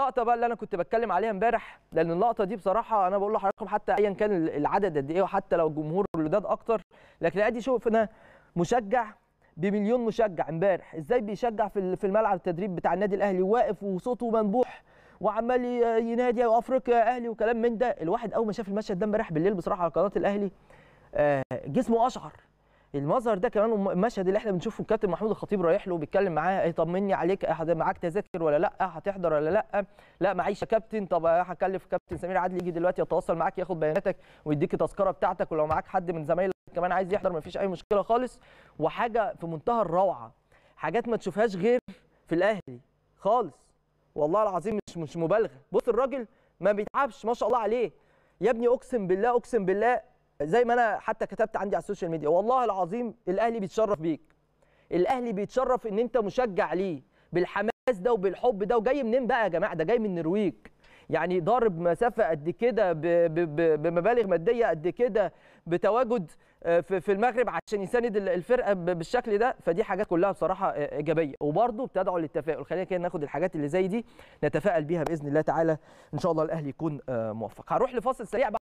اللقطه بقى اللي انا كنت بتكلم عليها امبارح لان اللقطه دي بصراحه انا بقول لحضراتكم حتى ايا كان العدد قد ايه وحتى لو الجمهور الوداد اكتر لكن ادي شوفنا مشجع بمليون مشجع امبارح ازاي بيشجع في في الملعب التدريب بتاع النادي الاهلي واقف وصوته منبوح وعمال ينادي يا افريقيا اهلي وكلام من ده الواحد اول ما شاف المشهد ده امبارح بالليل بصراحه على قناه الاهلي آه، جسمه اشعر المظهر ده كمان المشهد اللي احنا بنشوفه الكابتن محمود الخطيب رايح له بيتكلم معاه إيه، طمني عليك إيه، معاك تذاكر ولا لا هتحضر ولا لا لا معيش يا كابتن طب إيه، هكلف كابتن سمير عادل يجي دلوقتي يتواصل معاك ياخد بياناتك ويديك التذكره بتاعتك ولو معاك حد من زمايلك كمان عايز يحضر مفيش اي مشكله خالص وحاجه في منتهى الروعه حاجات ما تشوفهاش غير في الاهلي خالص والله العظيم مش مش مبالغه بص الراجل ما بيتعبش ما شاء الله عليه يا ابني اقسم بالله اقسم بالله زي ما انا حتى كتبت عندي على السوشيال ميديا والله العظيم الاهلي بيتشرف بيك الاهلي بيتشرف ان انت مشجع ليه بالحماس ده وبالحب ده وجاي منين بقى يا جماعه ده جاي من النرويج يعني ضارب مسافه قد كده بمبالغ ماديه قد كده بتواجد آه، في المغرب عشان يساند الفرقه بالشكل ده فدي حاجات كلها بصراحه آه، ايجابيه وبرده بتدعو للتفاؤل خلينا كده ناخد الحاجات اللي زي دي نتفائل بيها باذن الله تعالى ان شاء الله الاهلي يكون آه، موفق هروح لفاصل سريع بقى